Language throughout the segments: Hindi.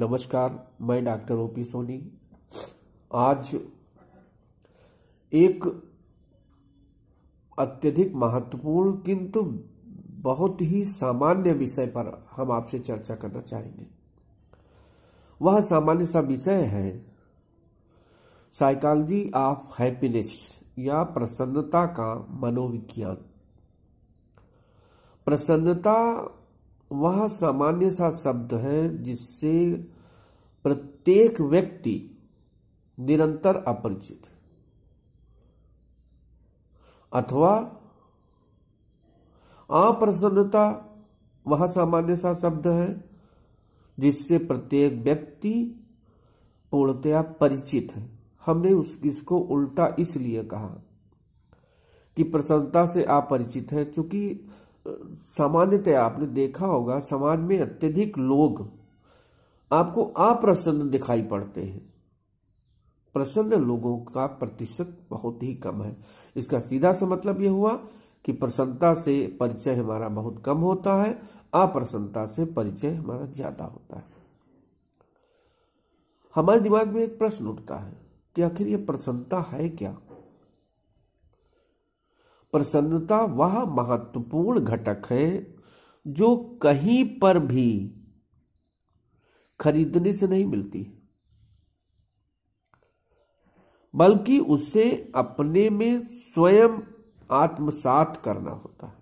नमस्कार मैं डॉक्टर ओपी सोनी आज एक अत्यधिक महत्वपूर्ण किंतु बहुत ही सामान्य विषय पर हम आपसे चर्चा करना चाहेंगे वह सामान्य सा विषय है साइकोलॉजी ऑफ हैप्पीनेस या प्रसन्नता का मनोविज्ञान प्रसन्नता वह सामान्य सा शब्द है जिससे प्रत्येक व्यक्ति निरंतर अपरिचित अथवा अप्रसन्नता वह सामान्य सा शब्द है जिससे प्रत्येक व्यक्ति पूर्णतया परिचित है हमने उस इसको उल्टा इसलिए कहा कि प्रसन्नता से अपरिचित है क्योंकि सामान्यतः आपने देखा होगा समाज में अत्यधिक लोग आपको अप्रसन्न दिखाई पड़ते हैं प्रसन्न लोगों का प्रतिशत बहुत ही कम है इसका सीधा सा मतलब यह हुआ कि प्रसन्नता से परिचय हमारा बहुत कम होता है अप्रसन्नता से परिचय हमारा ज्यादा होता है हमारे दिमाग में एक प्रश्न उठता है कि आखिर यह प्रसन्नता है क्या प्रसन्नता वह महत्वपूर्ण घटक है जो कहीं पर भी खरीदने से नहीं मिलती बल्कि उसे अपने में स्वयं आत्मसात करना होता है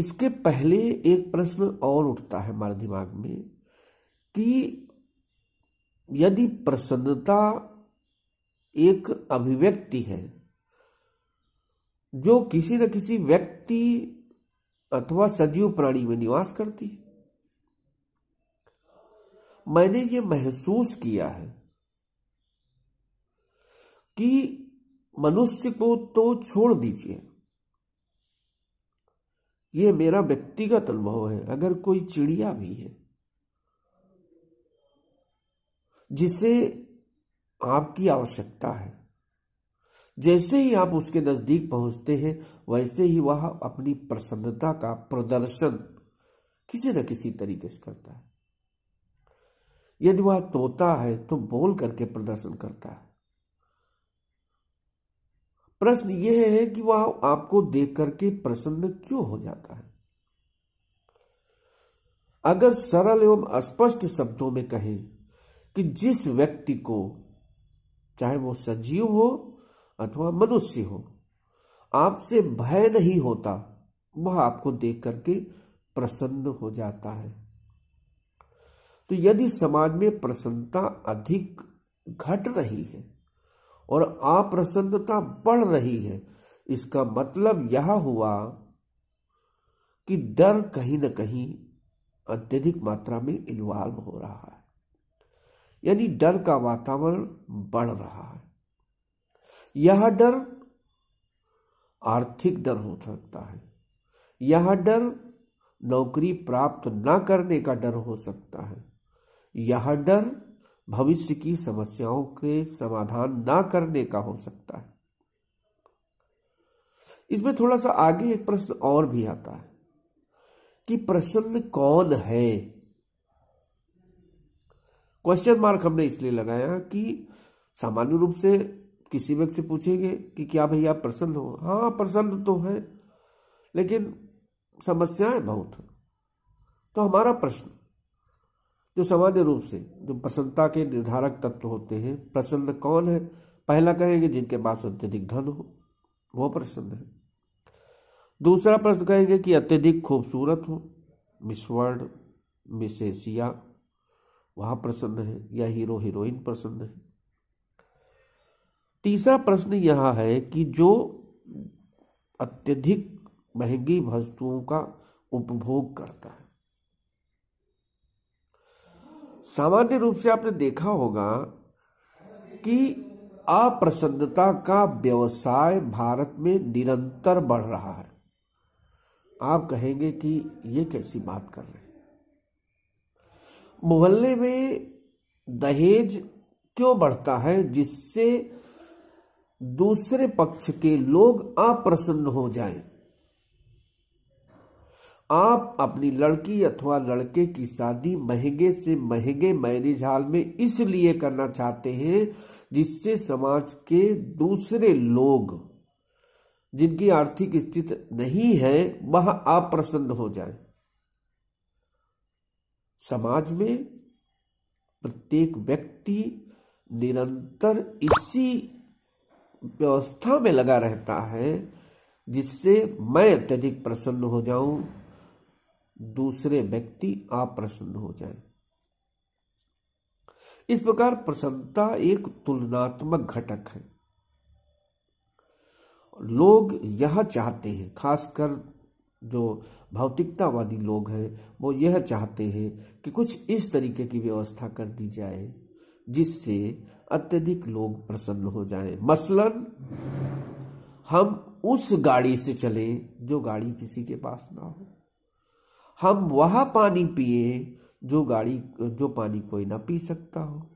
इसके पहले एक प्रश्न और उठता है हमारे दिमाग में कि यदि प्रसन्नता एक अभिव्यक्ति है जो किसी न किसी व्यक्ति अथवा सजीव प्राणी में निवास करती है मैंने ये महसूस किया है कि मनुष्य को तो छोड़ दीजिए ये मेरा व्यक्तिगत अनुभव है अगर कोई चिड़िया भी है जिसे आपकी आवश्यकता है जैसे ही आप उसके नजदीक पहुंचते हैं वैसे ही वह अपनी प्रसन्नता का प्रदर्शन किसी न किसी तरीके से करता है यदि वह तोता है तो बोल करके प्रदर्शन करता है प्रश्न यह है कि वह आपको देख करके प्रसन्न क्यों हो जाता है अगर सरल एवं स्पष्ट शब्दों में कहें कि जिस व्यक्ति को चाहे वो सजीव हो अथवा मनुष्य हो आपसे भय नहीं होता वह आपको देख करके प्रसन्न हो जाता है तो यदि समाज में प्रसन्नता अधिक घट रही है और अप्रसन्नता बढ़ रही है इसका मतलब यह हुआ कि डर कहीं न कहीं अत्यधिक मात्रा में इन्वॉल्व हो रहा है यानी डर का वातावरण बढ़ रहा है यह डर आर्थिक डर हो सकता है यह डर नौकरी प्राप्त न करने का डर हो सकता है यह डर भविष्य की समस्याओं के समाधान ना करने का हो सकता है इसमें थोड़ा सा आगे एक प्रश्न और भी आता है कि प्रसन्न कौन है क्वेश्चन मार्क हमने इसलिए लगाया कि सामान्य रूप से किसी व्यक्ति से पूछेंगे कि क्या भाई आप प्रसन्न हो हाँ प्रसन्न तो है लेकिन समस्याएं बहुत हैं तो हमारा प्रश्न जो सामान्य रूप से जो प्रसन्नता के निर्धारक तत्व होते हैं प्रसन्न कौन है पहला कहेंगे जिनके पास अत्यधिक धन हो वो प्रसन्न है दूसरा प्रश्न कहेंगे कि अत्यधिक खूबसूरत हो मिस वर्ल्ड मिस एशिया वहां प्रसन्न है या हीरो हीरोइन प्रसन्न है तीसरा प्रश्न यह है कि जो अत्यधिक महंगी वस्तुओं का उपभोग करता है सामान्य रूप से आपने देखा होगा कि अप्रसन्नता का व्यवसाय भारत में निरंतर बढ़ रहा है आप कहेंगे कि ये कैसी बात कर रहे हैं मोहल्ले में दहेज क्यों बढ़ता है जिससे दूसरे पक्ष के लोग अप्रसन्न हो जाएं? आप अपनी लड़की अथवा लड़के की शादी महंगे से महंगे मैरिज हाल में इसलिए करना चाहते हैं जिससे समाज के दूसरे लोग जिनकी आर्थिक स्थिति नहीं है वह अप्रसन्न हो जाए समाज में प्रत्येक व्यक्ति निरंतर इसी व्यवस्था में लगा रहता है जिससे मैं अत्यधिक प्रसन्न हो जाऊं दूसरे व्यक्ति आप प्रसन्न हो जाए इस प्रकार प्रसन्नता एक तुलनात्मक घटक है लोग यह चाहते हैं खासकर जो भौतिकतावादी लोग हैं वो यह चाहते हैं कि कुछ इस तरीके की व्यवस्था कर दी जाए जिससे अत्यधिक लोग प्रसन्न हो जाएं। मसलन हम उस गाड़ी से चले जो गाड़ी किसी के पास ना हो हम वह पानी पिए जो गाड़ी जो पानी कोई ना पी सकता हो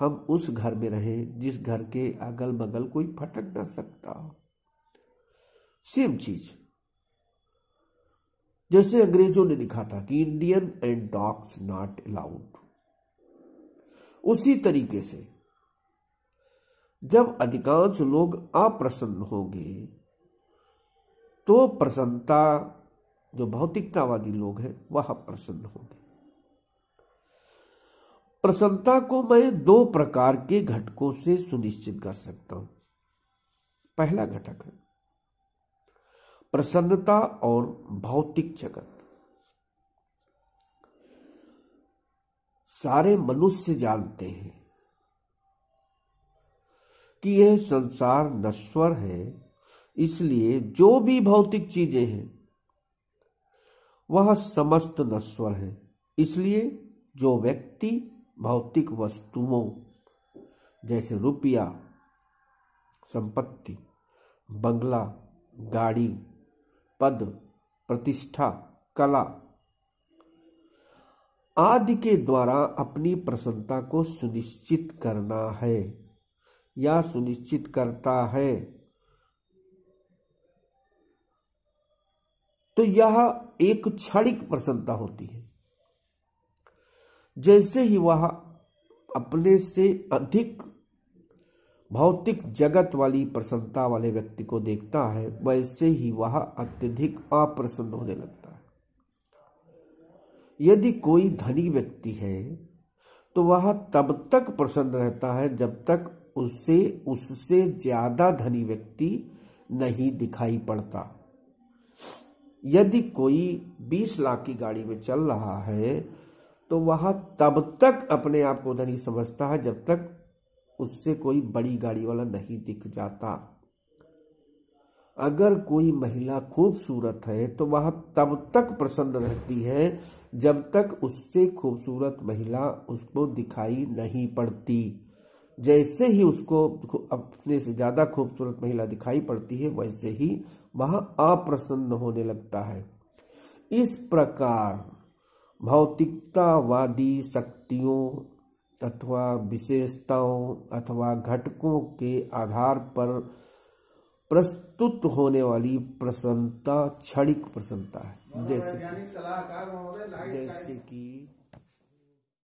हम उस घर में रहें जिस घर के अगल बगल कोई फटक ना सकता हो सेम चीज़ जैसे अंग्रेजों ने लिखा था कि Indian and dogs not allowed उसी तरीके से जब अधिकांश लोग अप्रसन्न होंगे तो प्रसन्नता जो भौतिकतावादी लोग हैं वह प्रसन्न होंगे प्रसन्नता को मैं दो प्रकार के घटकों से सुनिश्चित कर सकता हूं पहला घटक है प्रसन्नता और भौतिक जगत सारे मनुष्य जानते हैं कि यह संसार नश्वर है इसलिए जो भी भौतिक चीजें हैं वह समस्त नश्वर है इसलिए जो व्यक्ति भौतिक वस्तुओं जैसे रुपया संपत्ति बंगला गाड़ी पद प्रतिष्ठा कला आदि के द्वारा अपनी प्रसन्नता को सुनिश्चित करना है या सुनिश्चित करता है तो यह एक क्षणिक प्रसन्नता होती है जैसे ही वह अपने से अधिक भौतिक जगत वाली प्रसन्नता वाले व्यक्ति को देखता है वैसे ही वह अत्यधिक अप्रसन्न होने लगता है यदि कोई धनी व्यक्ति है तो वह तब तक प्रसन्न रहता है जब तक उससे उससे ज्यादा धनी व्यक्ति नहीं दिखाई पड़ता यदि कोई बीस लाख की गाड़ी में चल रहा है तो वह तब तक अपने आप को धनी समझता है जब तक उससे कोई बड़ी गाड़ी वाला नहीं दिख जाता अगर कोई महिला खूबसूरत है तो वह तब तक प्रसन्न रहती है जब तक उससे खूबसूरत महिला उसको दिखाई नहीं पड़ती जैसे ही उसको अपने से ज्यादा खूबसूरत महिला दिखाई पड़ती है वैसे ही वह अप्रसन्न होने लगता है इस प्रकार भौतिकतावादी शक्तियों अथवा विशेषताओं अथवा घटकों के आधार पर प्रस्तुत होने वाली प्रसन्नता क्षणिक प्रसन्नता है जैसे मतलब जैसे कि